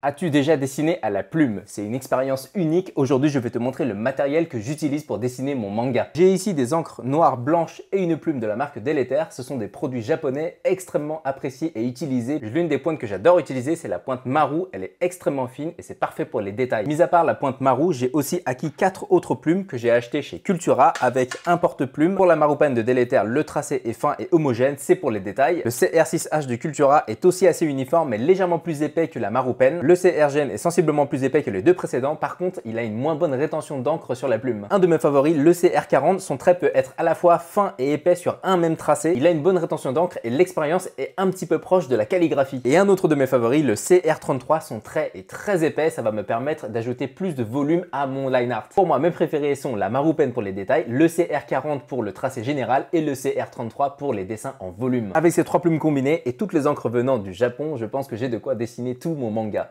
As-tu déjà dessiné à la plume C'est une expérience unique. Aujourd'hui, je vais te montrer le matériel que j'utilise pour dessiner mon manga. J'ai ici des encres noires blanches et une plume de la marque Deleter. Ce sont des produits japonais extrêmement appréciés et utilisés. L'une des pointes que j'adore utiliser, c'est la pointe Maru. Elle est extrêmement fine et c'est parfait pour les détails. Mis à part la pointe Maru, j'ai aussi acquis quatre autres plumes que j'ai achetées chez Cultura avec un porte-plume. Pour la Pen de Deleter, le tracé est fin et homogène, c'est pour les détails. Le CR6H de Cultura est aussi assez uniforme mais légèrement plus épais que la Marupen le CR-GEN est sensiblement plus épais que les deux précédents, par contre il a une moins bonne rétention d'encre sur la plume. Un de mes favoris, le CR40, son trait peut être à la fois fin et épais sur un même tracé, il a une bonne rétention d'encre et l'expérience est un petit peu proche de la calligraphie. Et un autre de mes favoris, le CR33, son trait est très épais, ça va me permettre d'ajouter plus de volume à mon line art. Pour moi, mes préférés sont la Marupen pour les détails, le CR40 pour le tracé général et le CR33 pour les dessins en volume. Avec ces trois plumes combinées et toutes les encres venant du Japon, je pense que j'ai de quoi dessiner tout mon manga.